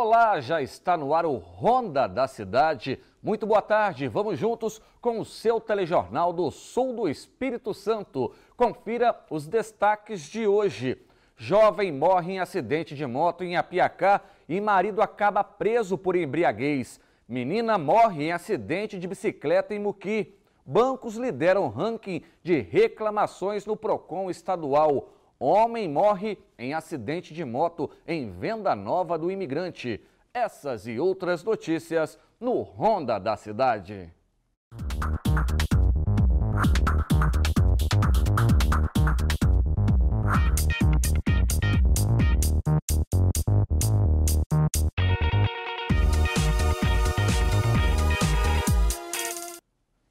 Olá, já está no ar o Ronda da Cidade. Muito boa tarde, vamos juntos com o seu telejornal do Sul do Espírito Santo. Confira os destaques de hoje. Jovem morre em acidente de moto em Apiacá e marido acaba preso por embriaguez. Menina morre em acidente de bicicleta em Muqui. Bancos lideram ranking de reclamações no PROCON estadual. Homem morre em acidente de moto em Venda Nova do Imigrante. Essas e outras notícias no Ronda da Cidade.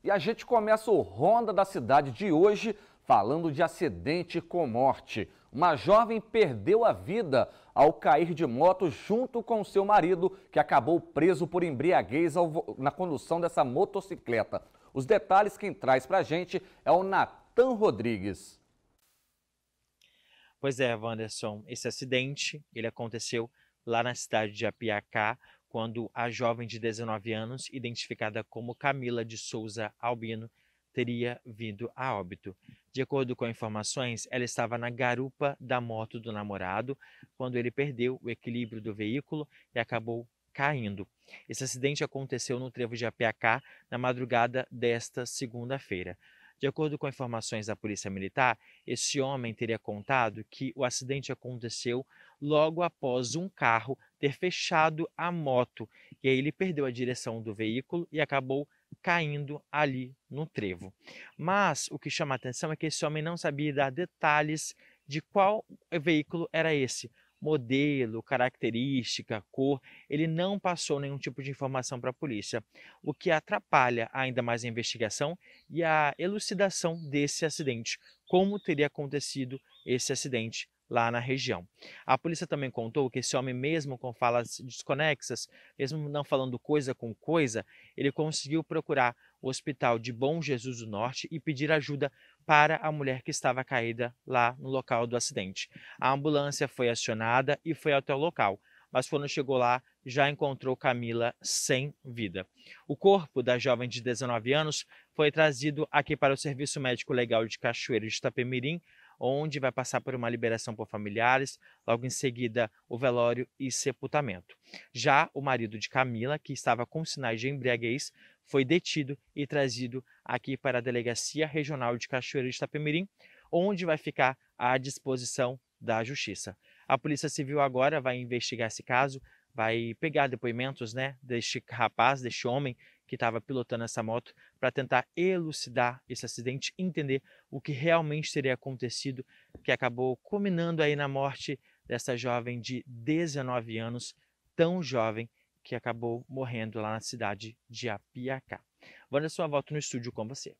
E a gente começa o Ronda da Cidade de hoje falando de acidente com morte. Uma jovem perdeu a vida ao cair de moto junto com seu marido, que acabou preso por embriaguez na condução dessa motocicleta. Os detalhes quem traz para a gente é o Natan Rodrigues. Pois é, Wanderson, esse acidente ele aconteceu lá na cidade de Apiacá, quando a jovem de 19 anos, identificada como Camila de Souza Albino, teria vindo a óbito. De acordo com informações, ela estava na garupa da moto do namorado quando ele perdeu o equilíbrio do veículo e acabou caindo. Esse acidente aconteceu no trevo de APK na madrugada desta segunda-feira. De acordo com informações da Polícia Militar, esse homem teria contado que o acidente aconteceu logo após um carro ter fechado a moto e aí ele perdeu a direção do veículo e acabou caindo ali no trevo. Mas o que chama a atenção é que esse homem não sabia dar detalhes de qual veículo era esse. Modelo, característica, cor, ele não passou nenhum tipo de informação para a polícia, o que atrapalha ainda mais a investigação e a elucidação desse acidente. Como teria acontecido esse acidente lá na região. A polícia também contou que esse homem, mesmo com falas desconexas, mesmo não falando coisa com coisa, ele conseguiu procurar o hospital de Bom Jesus do Norte e pedir ajuda para a mulher que estava caída lá no local do acidente. A ambulância foi acionada e foi até o local, mas quando chegou lá, já encontrou Camila sem vida. O corpo da jovem de 19 anos foi trazido aqui para o Serviço Médico Legal de Cachoeiro de Itapemirim onde vai passar por uma liberação por familiares, logo em seguida o velório e sepultamento. Já o marido de Camila, que estava com sinais de embriaguez, foi detido e trazido aqui para a Delegacia Regional de Cachoeiro de Itapemirim, onde vai ficar à disposição da Justiça. A Polícia Civil agora vai investigar esse caso, vai pegar depoimentos né, deste rapaz, deste homem que estava pilotando essa moto para tentar elucidar esse acidente, entender o que realmente teria acontecido, que acabou culminando aí na morte dessa jovem de 19 anos, tão jovem que acabou morrendo lá na cidade de Apiacá. Wanderson, eu volto no estúdio com você.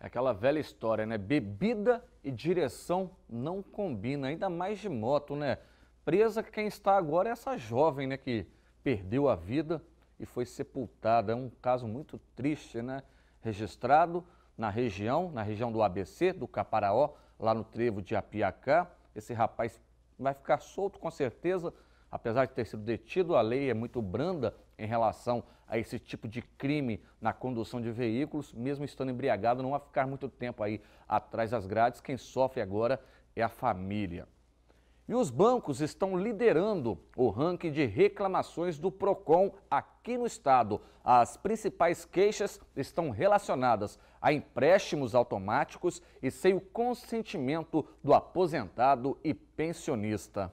É aquela velha história, né? Bebida e direção não combinam, ainda mais de moto, né? Presa quem está agora é essa jovem, né, que perdeu a vida e foi sepultada. É um caso muito triste, né? Registrado na região, na região do ABC, do Caparaó, lá no trevo de Apiacá. Esse rapaz vai ficar solto com certeza, apesar de ter sido detido, a lei é muito branda em relação a esse tipo de crime na condução de veículos, mesmo estando embriagado, não vai ficar muito tempo aí atrás das grades. Quem sofre agora é a família. E os bancos estão liderando o ranking de reclamações do PROCON aqui no estado. As principais queixas estão relacionadas a empréstimos automáticos e sem o consentimento do aposentado e pensionista.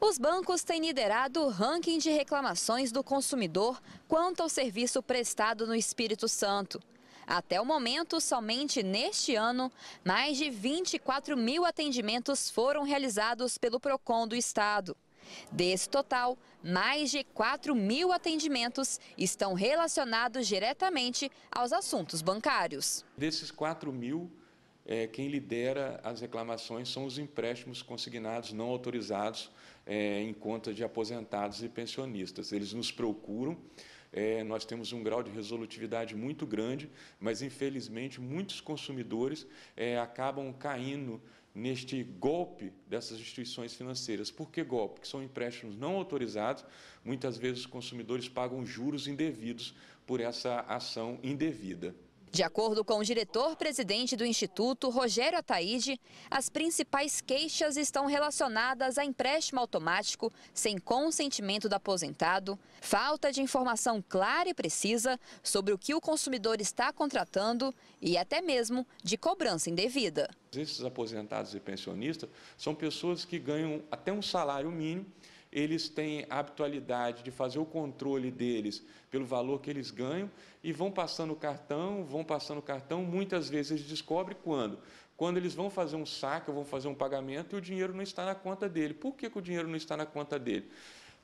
Os bancos têm liderado o ranking de reclamações do consumidor quanto ao serviço prestado no Espírito Santo. Até o momento, somente neste ano, mais de 24 mil atendimentos foram realizados pelo PROCON do Estado. Desse total, mais de 4 mil atendimentos estão relacionados diretamente aos assuntos bancários. Desses 4 mil, é, quem lidera as reclamações são os empréstimos consignados não autorizados é, em conta de aposentados e pensionistas. Eles nos procuram é, nós temos um grau de resolutividade muito grande, mas infelizmente muitos consumidores é, acabam caindo neste golpe dessas instituições financeiras. Por que golpe? Que são empréstimos não autorizados. Muitas vezes os consumidores pagam juros indevidos por essa ação indevida. De acordo com o diretor-presidente do Instituto, Rogério Ataíde, as principais queixas estão relacionadas a empréstimo automático, sem consentimento do aposentado, falta de informação clara e precisa sobre o que o consumidor está contratando e até mesmo de cobrança indevida. Esses aposentados e pensionistas são pessoas que ganham até um salário mínimo eles têm a habitualidade de fazer o controle deles pelo valor que eles ganham e vão passando o cartão, vão passando o cartão, muitas vezes eles descobrem quando? Quando eles vão fazer um saque ou vão fazer um pagamento e o dinheiro não está na conta dele. Por que, que o dinheiro não está na conta dele?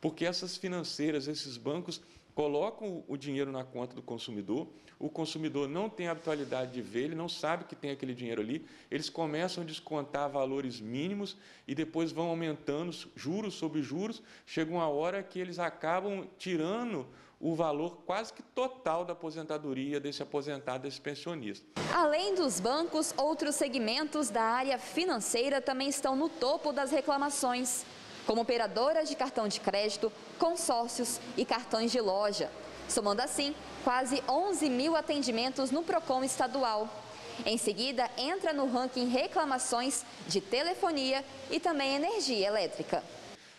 Porque essas financeiras, esses bancos, colocam o dinheiro na conta do consumidor, o consumidor não tem a habitualidade de ver, ele não sabe que tem aquele dinheiro ali, eles começam a descontar valores mínimos e depois vão aumentando juros sobre juros, chega uma hora que eles acabam tirando o valor quase que total da aposentadoria desse aposentado, desse pensionista. Além dos bancos, outros segmentos da área financeira também estão no topo das reclamações como operadoras de cartão de crédito, consórcios e cartões de loja, somando assim quase 11 mil atendimentos no PROCON estadual. Em seguida, entra no ranking reclamações de telefonia e também energia elétrica.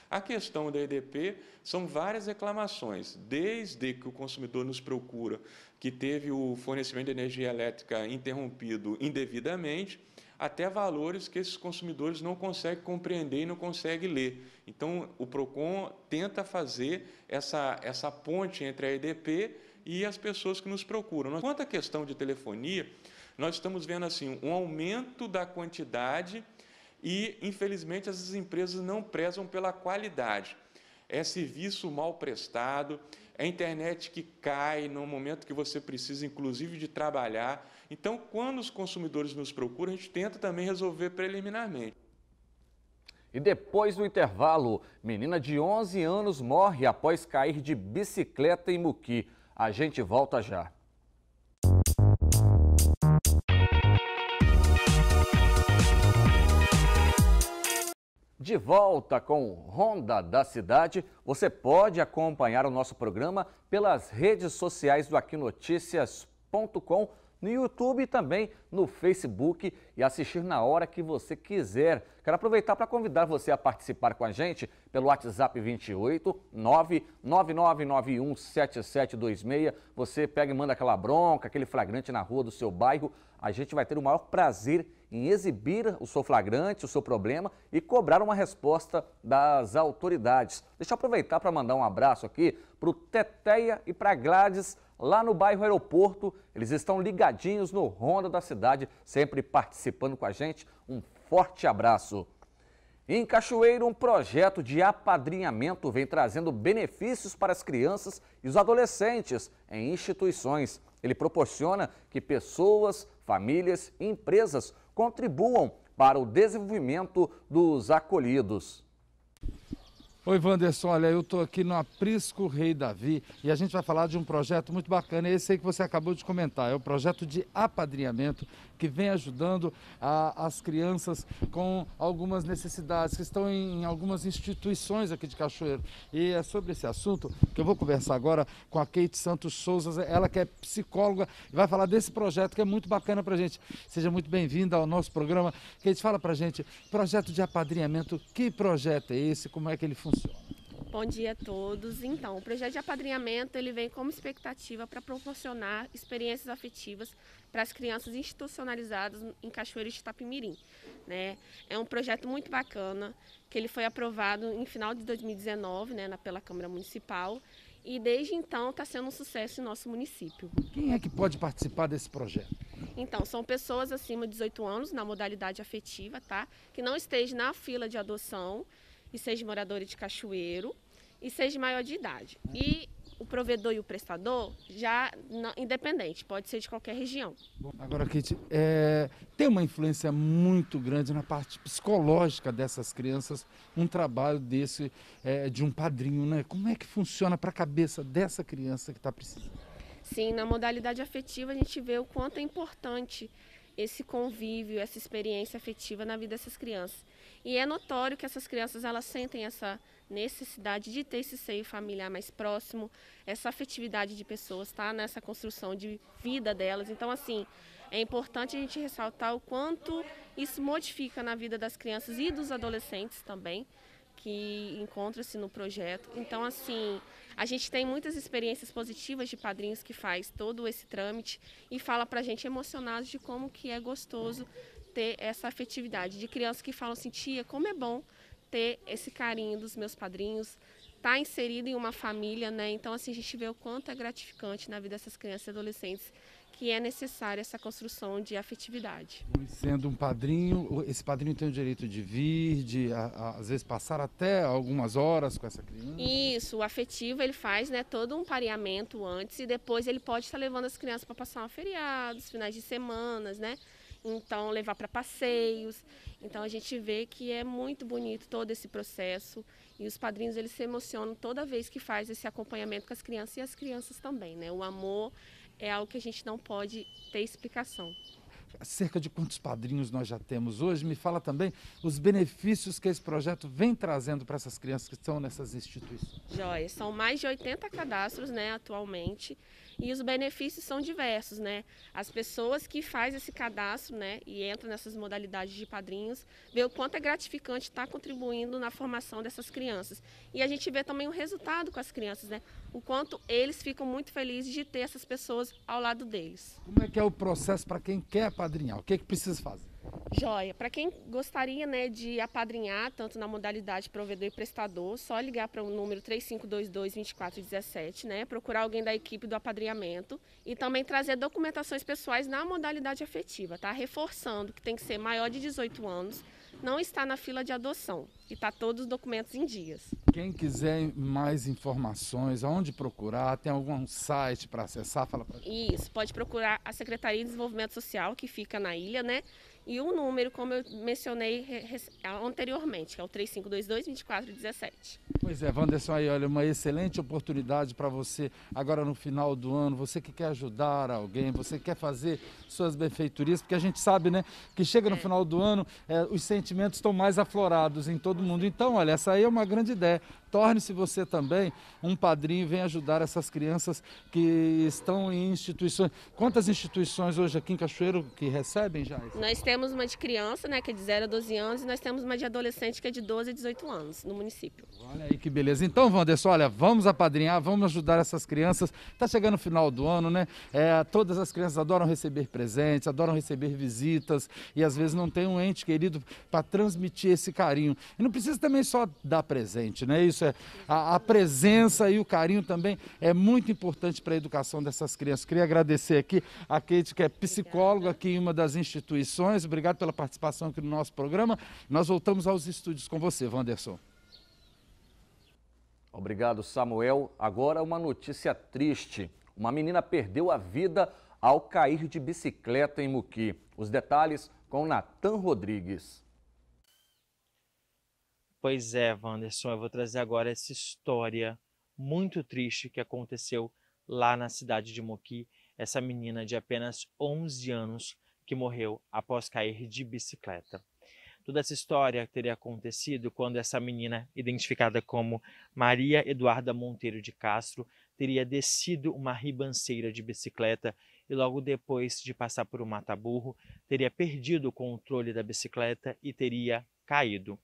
A questão da EDP são várias reclamações, desde que o consumidor nos procura que teve o fornecimento de energia elétrica interrompido indevidamente, até valores que esses consumidores não conseguem compreender e não conseguem ler. Então, o PROCON tenta fazer essa, essa ponte entre a EDP e as pessoas que nos procuram. Quanto à questão de telefonia, nós estamos vendo assim um aumento da quantidade e, infelizmente, essas empresas não prezam pela qualidade. É serviço mal prestado, é a internet que cai no momento que você precisa, inclusive, de trabalhar. Então, quando os consumidores nos procuram, a gente tenta também resolver preliminarmente. E depois do intervalo, menina de 11 anos morre após cair de bicicleta em Muqui. A gente volta já. de volta com Ronda da Cidade. Você pode acompanhar o nosso programa pelas redes sociais do AquiNoticias.com no YouTube e também no Facebook e assistir na hora que você quiser. Quero aproveitar para convidar você a participar com a gente pelo WhatsApp 28 7726. Você pega e manda aquela bronca, aquele flagrante na rua do seu bairro. A gente vai ter o maior prazer em exibir o seu flagrante, o seu problema e cobrar uma resposta das autoridades. Deixa eu aproveitar para mandar um abraço aqui para o Teteia e para a Gladys lá no bairro Aeroporto. Eles estão ligadinhos no Ronda da Cidade, sempre participando com a gente. Um forte abraço. Em Cachoeiro, um projeto de apadrinhamento vem trazendo benefícios para as crianças e os adolescentes em instituições. Ele proporciona que pessoas, famílias e empresas contribuam para o desenvolvimento dos acolhidos. Oi, Wanderson. Olha, eu estou aqui no Aprisco Rei Davi e a gente vai falar de um projeto muito bacana. esse aí que você acabou de comentar. É o projeto de apadrinhamento que vem ajudando a, as crianças com algumas necessidades que estão em, em algumas instituições aqui de Cachoeiro. E é sobre esse assunto que eu vou conversar agora com a Kate Santos Souza, ela que é psicóloga e vai falar desse projeto que é muito bacana para gente. Seja muito bem-vinda ao nosso programa. Kate, fala para gente, projeto de apadrinhamento, que projeto é esse, como é que ele funciona? funciona? Bom dia a todos. Então, o projeto de apadrinhamento ele vem como expectativa para proporcionar experiências afetivas para as crianças institucionalizadas em Cachoeiras de Itapimirim. Né? É um projeto muito bacana que ele foi aprovado em final de 2019 né, pela Câmara Municipal e desde então está sendo um sucesso em nosso município. Quem é que pode participar desse projeto? Então, são pessoas acima de 18 anos na modalidade afetiva, tá? Que não estejam na fila de adoção e seja moradora de Cachoeiro e seja maior de idade. E o provedor e o prestador já não, independente, pode ser de qualquer região. Agora, Kit, é, tem uma influência muito grande na parte psicológica dessas crianças, um trabalho desse é, de um padrinho, né? Como é que funciona para a cabeça dessa criança que está precisando? Sim, na modalidade afetiva a gente vê o quanto é importante esse convívio, essa experiência afetiva na vida dessas crianças. E é notório que essas crianças elas sentem essa necessidade de ter esse seio familiar mais próximo, essa afetividade de pessoas, tá? Nessa construção de vida delas. Então, assim, é importante a gente ressaltar o quanto isso modifica na vida das crianças e dos adolescentes também, que encontram-se no projeto. Então, assim, a gente tem muitas experiências positivas de padrinhos que faz todo esse trâmite e fala para a gente emocionados de como que é gostoso ter essa afetividade. De crianças que falam assim, tia, como é bom ter esse carinho dos meus padrinhos, tá inserido em uma família, né? Então, assim, a gente vê o quanto é gratificante na vida dessas crianças e adolescentes que é necessária essa construção de afetividade. Sendo um padrinho, esse padrinho tem o direito de vir, de a, a, às vezes passar até algumas horas com essa criança? Isso, o afetivo ele faz né, todo um pareamento antes e depois ele pode estar levando as crianças para passar um feriado, finais de semanas, né? Então levar para passeios. Então a gente vê que é muito bonito todo esse processo e os padrinhos eles se emocionam toda vez que faz esse acompanhamento com as crianças e as crianças também, né? O amor é algo que a gente não pode ter explicação. Cerca de quantos padrinhos nós já temos hoje? Me fala também os benefícios que esse projeto vem trazendo para essas crianças que estão nessas instituições. Joia, são mais de 80 cadastros né, atualmente e os benefícios são diversos, né? As pessoas que fazem esse cadastro, né, e entram nessas modalidades de padrinhos, vê o quanto é gratificante estar tá contribuindo na formação dessas crianças. E a gente vê também o resultado com as crianças, né? O quanto eles ficam muito felizes de ter essas pessoas ao lado deles. Como é que é o processo para quem quer padrinhar? O que, é que precisa fazer? Joia. Para quem gostaria né, de apadrinhar, tanto na modalidade provedor e prestador, só ligar para o número 3522-2417, né, procurar alguém da equipe do apadrinhamento e também trazer documentações pessoais na modalidade afetiva, tá? reforçando que tem que ser maior de 18 anos, não está na fila de adoção e está todos os documentos em dias. Quem quiser mais informações, aonde procurar, tem algum site para acessar? Fala pra... Isso, pode procurar a Secretaria de Desenvolvimento Social, que fica na ilha, né? e o número, como eu mencionei anteriormente, que é o 3522-2417. Pois é, Wanderson, aí, olha, uma excelente oportunidade para você agora no final do ano, você que quer ajudar alguém, você que quer fazer suas benfeitorias, porque a gente sabe, né, que chega no é. final do ano, é, os sentimentos estão mais aflorados em todo mundo. Então, olha, essa aí é uma grande ideia. Torne-se você também um padrinho e venha ajudar essas crianças que estão em instituições. Quantas instituições hoje aqui em Cachoeiro que recebem já? Nós temos uma de criança, né, que é de 0 a 12 anos, e nós temos uma de adolescente que é de 12 a 18 anos no município. Olha aí que beleza. Então, Wanderson, olha, vamos apadrinhar, vamos ajudar essas crianças. Está chegando o final do ano, né? É, todas as crianças adoram receber presentes, adoram receber visitas e às vezes não tem um ente querido para transmitir esse carinho. E não precisa também só dar presente, né? Isso isso, é, a, a presença e o carinho também é muito importante para a educação dessas crianças. Queria agradecer aqui a Kate, que é psicóloga aqui em uma das instituições. Obrigado pela participação aqui no nosso programa. Nós voltamos aos estúdios com você, Wanderson. Obrigado, Samuel. Agora uma notícia triste. Uma menina perdeu a vida ao cair de bicicleta em Muqui. Os detalhes com Natan Rodrigues. Pois é, Wanderson, eu vou trazer agora essa história muito triste que aconteceu lá na cidade de Moqui, essa menina de apenas 11 anos que morreu após cair de bicicleta. Toda essa história teria acontecido quando essa menina, identificada como Maria Eduarda Monteiro de Castro, teria descido uma ribanceira de bicicleta e logo depois de passar por um mataburro, teria perdido o controle da bicicleta e teria caído.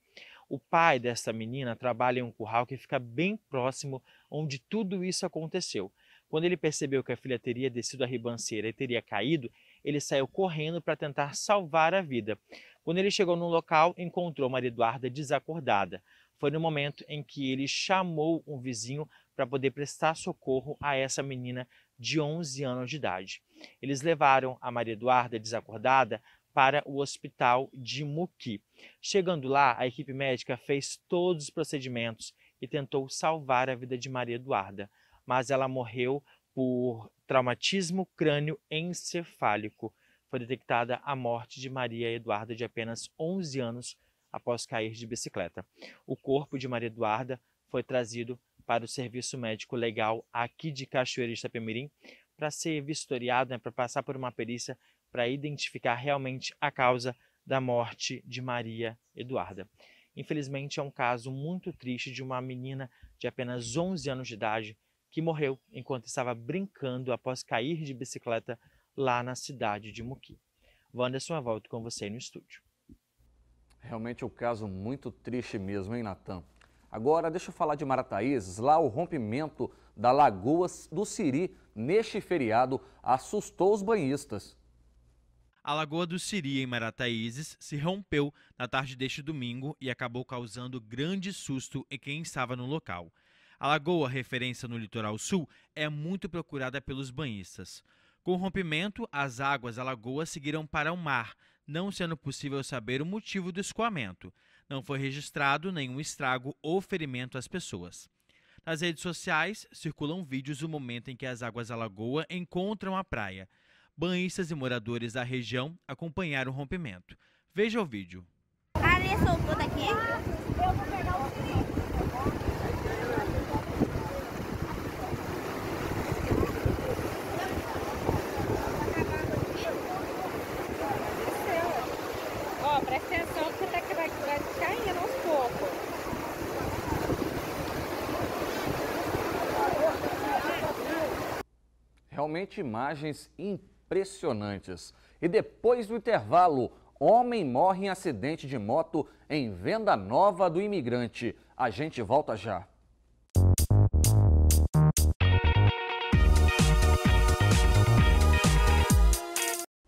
O pai dessa menina trabalha em um curral que fica bem próximo onde tudo isso aconteceu. Quando ele percebeu que a filha teria descido a ribanceira e teria caído, ele saiu correndo para tentar salvar a vida. Quando ele chegou no local, encontrou Maria Eduarda desacordada. Foi no momento em que ele chamou um vizinho para poder prestar socorro a essa menina de 11 anos de idade. Eles levaram a Maria Eduarda desacordada para o hospital de Muki. Chegando lá, a equipe médica fez todos os procedimentos e tentou salvar a vida de Maria Eduarda, mas ela morreu por traumatismo crânio encefálico. Foi detectada a morte de Maria Eduarda de apenas 11 anos após cair de bicicleta. O corpo de Maria Eduarda foi trazido para o serviço médico legal aqui de Cachoeira de Itapemirim para ser vistoriado, né, para passar por uma perícia para identificar realmente a causa da morte de Maria Eduarda. Infelizmente, é um caso muito triste de uma menina de apenas 11 anos de idade que morreu enquanto estava brincando após cair de bicicleta lá na cidade de Muqui. Wanderson, eu volto com você aí no estúdio. Realmente é um caso muito triste mesmo, hein, Natan? Agora, deixa eu falar de Marataízes. Lá, o rompimento da Lagoa do Siri neste feriado assustou os banhistas. A Lagoa do Siri, em Marataízes, se rompeu na tarde deste domingo e acabou causando grande susto em quem estava no local. A lagoa, referência no litoral sul, é muito procurada pelos banhistas. Com o rompimento, as águas da lagoa seguiram para o mar, não sendo possível saber o motivo do escoamento. Não foi registrado nenhum estrago ou ferimento às pessoas. Nas redes sociais, circulam vídeos do momento em que as águas da lagoa encontram a praia. Banhistas e moradores da região acompanharam o rompimento. Veja o vídeo. Ali soltou daqui. Eu vou pegar o presta atenção que tá vai, poucos. realmente imagens impressionantes. E depois do intervalo, homem morre em acidente de moto em Venda Nova do Imigrante. A gente volta já.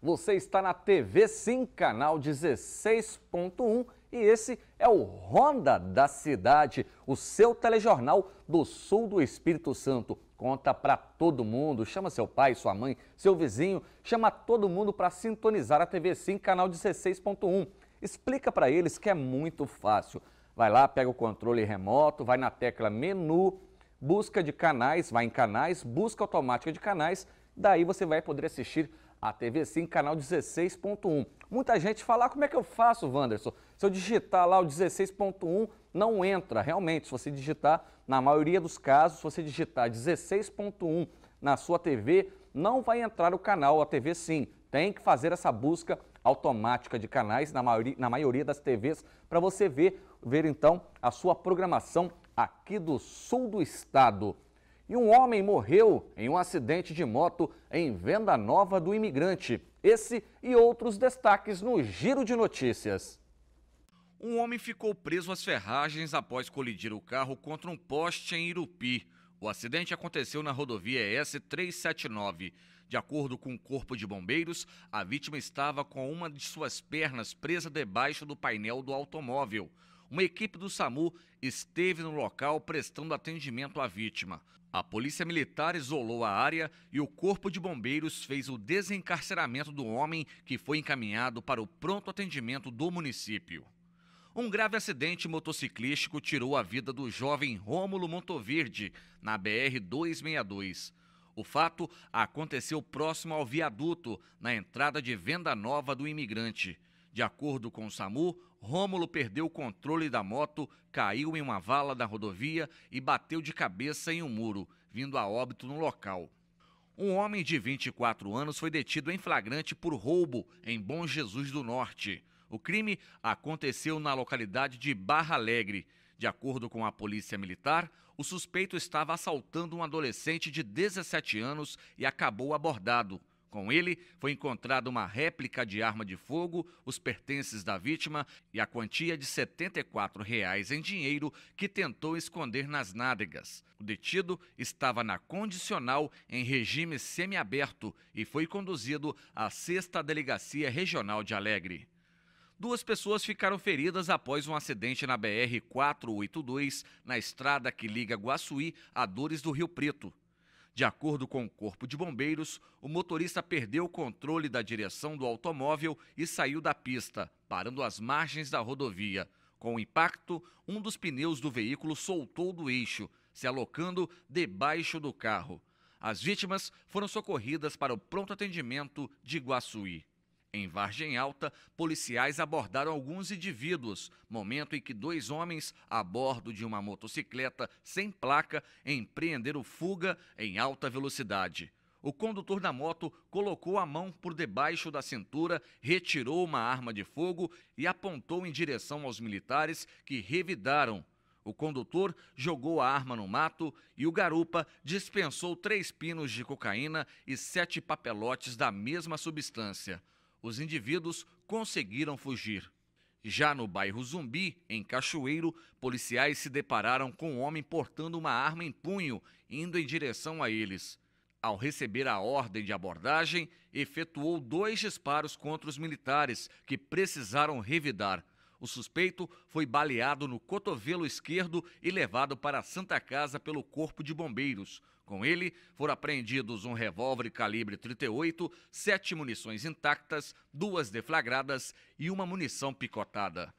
Você está na TV Sim, canal 16.1 e esse é o Ronda da Cidade, o seu telejornal do sul do Espírito Santo. Conta para todo mundo, chama seu pai, sua mãe, seu vizinho, chama todo mundo para sintonizar a TV Sim, canal 16.1. Explica para eles que é muito fácil. Vai lá, pega o controle remoto, vai na tecla menu, busca de canais, vai em canais, busca automática de canais, daí você vai poder assistir a TV Sim, canal 16.1. Muita gente fala, ah, como é que eu faço, Wanderson? Se eu digitar lá o 16.1, não entra. Realmente, se você digitar, na maioria dos casos, se você digitar 16.1 na sua TV, não vai entrar o canal, a TV Sim. Tem que fazer essa busca automática de canais na maioria, na maioria das TVs para você ver, ver então a sua programação aqui do sul do estado e um homem morreu em um acidente de moto em Venda Nova do Imigrante. Esse e outros destaques no Giro de Notícias. Um homem ficou preso às ferragens após colidir o carro contra um poste em Irupi. O acidente aconteceu na rodovia s 379. De acordo com o Corpo de Bombeiros, a vítima estava com uma de suas pernas presa debaixo do painel do automóvel uma equipe do SAMU esteve no local prestando atendimento à vítima. A polícia militar isolou a área e o corpo de bombeiros fez o desencarceramento do homem que foi encaminhado para o pronto atendimento do município. Um grave acidente motociclístico tirou a vida do jovem Rômulo Montoverde, na BR-262. O fato aconteceu próximo ao viaduto, na entrada de Venda Nova do Imigrante. De acordo com o SAMU, Rômulo perdeu o controle da moto, caiu em uma vala da rodovia e bateu de cabeça em um muro, vindo a óbito no local. Um homem de 24 anos foi detido em flagrante por roubo em Bom Jesus do Norte. O crime aconteceu na localidade de Barra Alegre. De acordo com a polícia militar, o suspeito estava assaltando um adolescente de 17 anos e acabou abordado. Com ele, foi encontrada uma réplica de arma de fogo, os pertences da vítima e a quantia de R$ 74 reais em dinheiro que tentou esconder nas nádegas. O detido estava na condicional em regime semiaberto e foi conduzido à 6 Delegacia Regional de Alegre. Duas pessoas ficaram feridas após um acidente na BR-482, na estrada que liga Guaçuí a Dores do Rio Preto. De acordo com o Corpo de Bombeiros, o motorista perdeu o controle da direção do automóvel e saiu da pista, parando às margens da rodovia. Com o impacto, um dos pneus do veículo soltou do eixo, se alocando debaixo do carro. As vítimas foram socorridas para o pronto atendimento de Guaçuí. Em Vargem Alta, policiais abordaram alguns indivíduos, momento em que dois homens, a bordo de uma motocicleta sem placa, empreenderam fuga em alta velocidade. O condutor da moto colocou a mão por debaixo da cintura, retirou uma arma de fogo e apontou em direção aos militares que revidaram. O condutor jogou a arma no mato e o garupa dispensou três pinos de cocaína e sete papelotes da mesma substância os indivíduos conseguiram fugir. Já no bairro Zumbi, em Cachoeiro, policiais se depararam com um homem portando uma arma em punho, indo em direção a eles. Ao receber a ordem de abordagem, efetuou dois disparos contra os militares, que precisaram revidar. O suspeito foi baleado no cotovelo esquerdo e levado para a Santa Casa pelo Corpo de Bombeiros. Com ele, foram apreendidos um revólver calibre 38, sete munições intactas, duas deflagradas e uma munição picotada.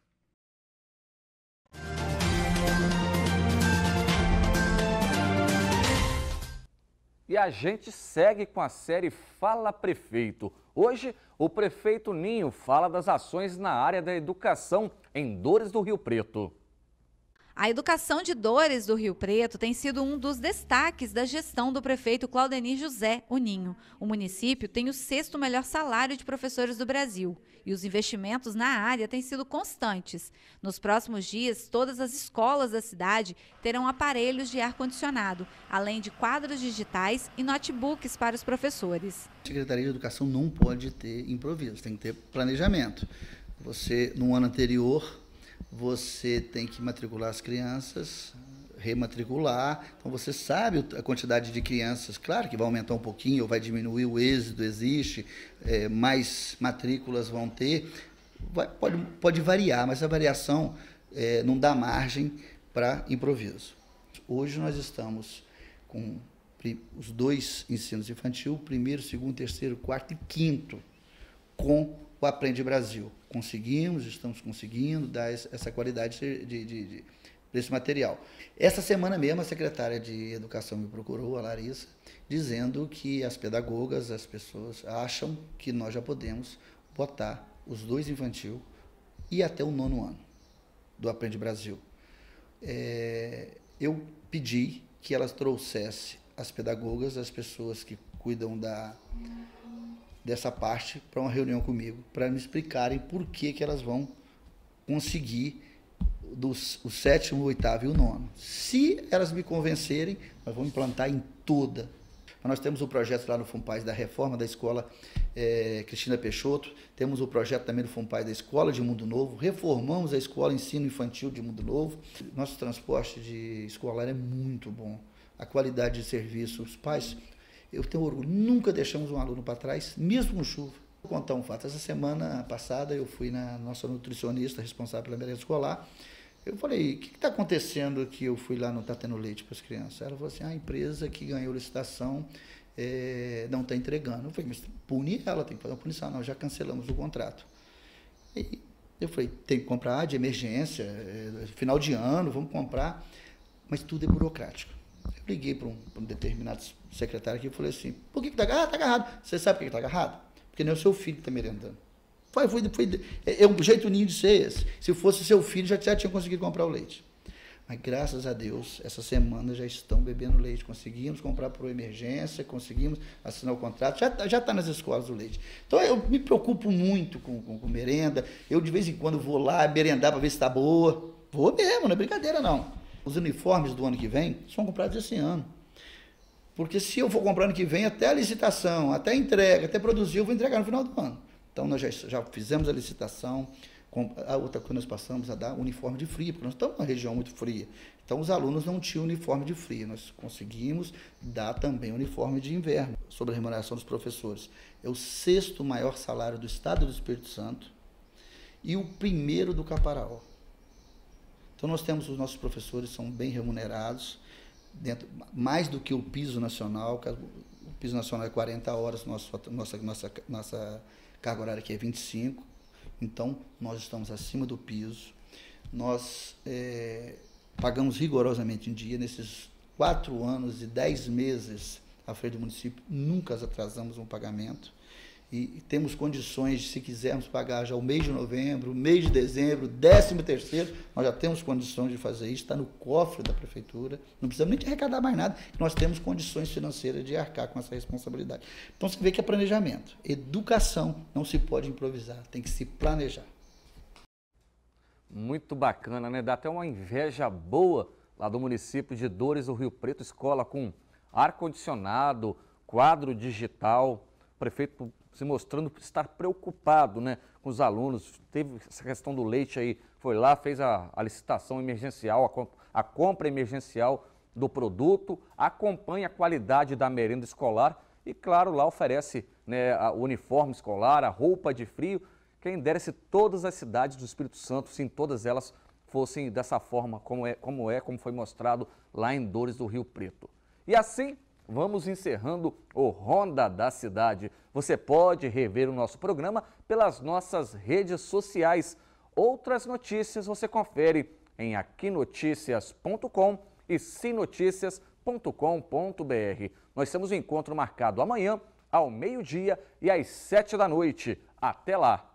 E a gente segue com a série Fala Prefeito. Hoje, o prefeito Ninho fala das ações na área da educação em Dores do Rio Preto. A educação de dores do Rio Preto tem sido um dos destaques da gestão do prefeito Claudenir José Uninho. O município tem o sexto melhor salário de professores do Brasil e os investimentos na área têm sido constantes. Nos próximos dias, todas as escolas da cidade terão aparelhos de ar-condicionado, além de quadros digitais e notebooks para os professores. A Secretaria de Educação não pode ter improviso, tem que ter planejamento. Você, no ano anterior, você tem que matricular as crianças, rematricular. Então você sabe a quantidade de crianças, claro que vai aumentar um pouquinho, ou vai diminuir o êxito, existe, é, mais matrículas vão ter. Vai, pode, pode variar, mas a variação é, não dá margem para improviso. Hoje nós estamos com os dois ensinos infantil, primeiro, segundo, terceiro, quarto e quinto, com o Aprende Brasil. Conseguimos, estamos conseguindo dar essa qualidade de, de, de desse material. Essa semana mesmo, a secretária de Educação me procurou, a Larissa, dizendo que as pedagogas, as pessoas, acham que nós já podemos botar os dois infantil e até o nono ano do Aprende Brasil. É, eu pedi que elas trouxessem as pedagogas, as pessoas que cuidam da dessa parte para uma reunião comigo, para me explicarem por que, que elas vão conseguir dos, o sétimo, o oitavo e o nono. Se elas me convencerem, nós vamos implantar em toda. nós temos o um projeto lá no FUNPAIS da reforma da escola é, Cristina Peixoto, temos o um projeto também do FUNPAIS da escola de Mundo Novo, reformamos a escola ensino infantil de Mundo Novo. Nosso transporte de escolar é muito bom, a qualidade de serviço, os pais eu tenho orgulho, nunca deixamos um aluno para trás, mesmo com chuva. Vou contar um fato. Essa semana passada eu fui na nossa nutricionista responsável pela merenda escolar. Eu falei, o que está acontecendo que eu fui lá não está tendo leite para as crianças? Ela falou assim, a empresa que ganhou licitação é, não está entregando. Eu falei, mas pune ela, tem que fazer uma punição. nós já cancelamos o contrato. E eu falei, tem que comprar de emergência, é, final de ano, vamos comprar. Mas tudo é burocrático. Eu liguei para um, um, determinado secretário aqui e falei assim: por que, está agarrado? está agarrado. Você sabe por que, está agarrado? Porque não é o seu filho que tá merendando. Foi, foi, foi, é, é um jeito ninho de ser esse. Se fosse seu filho, já, já tinha conseguido comprar o leite. Mas graças a Deus, essa semana já estão bebendo leite. Conseguimos comprar por emergência, conseguimos assinar o contrato. Já está tá nas escolas o leite. Então eu me preocupo muito com, com, com merenda. Eu de vez em quando vou lá merendar para ver se está boa. Vou mesmo, não é brincadeira não. Os uniformes do ano que vem são comprados esse ano. Porque se eu for comprar ano que vem, até a licitação, até a entrega, até produzir, eu vou entregar no final do ano. Então, nós já, já fizemos a licitação, a outra coisa nós passamos a dar uniforme de frio, porque nós estamos numa região muito fria. Então os alunos não tinham uniforme de frio, nós conseguimos dar também uniforme de inverno sobre a remuneração dos professores. É o sexto maior salário do estado do Espírito Santo e o primeiro do Caparaó. Então nós temos os nossos professores são bem remunerados, dentro mais do que o piso nacional, é, o piso nacional é 40 horas, nossa nossa nossa carga horária aqui é 25. Então nós estamos acima do piso. Nós é, pagamos rigorosamente em dia nesses quatro anos e dez meses à frente do município, nunca atrasamos um pagamento e temos condições, se quisermos pagar já o mês de novembro, mês de dezembro, décimo terceiro, nós já temos condições de fazer isso, está no cofre da prefeitura, não precisamos nem de arrecadar mais nada, nós temos condições financeiras de arcar com essa responsabilidade. Então você vê que é planejamento. Educação não se pode improvisar, tem que se planejar. Muito bacana, né? Dá até uma inveja boa lá do município de Dores do Rio Preto, escola com ar-condicionado, quadro digital, prefeito se mostrando estar preocupado né, com os alunos. Teve essa questão do leite aí, foi lá, fez a, a licitação emergencial, a, comp a compra emergencial do produto, acompanha a qualidade da merenda escolar e, claro, lá oferece né, o uniforme escolar, a roupa de frio. Quem dera se todas as cidades do Espírito Santo, se em todas elas fossem dessa forma, como é, como é, como foi mostrado lá em Dores do Rio Preto. E assim, vamos encerrando o Ronda da Cidade. Você pode rever o nosso programa pelas nossas redes sociais. Outras notícias você confere em aquinoticias.com e sinoticias.com.br. Nós temos um encontro marcado amanhã, ao meio-dia e às sete da noite. Até lá!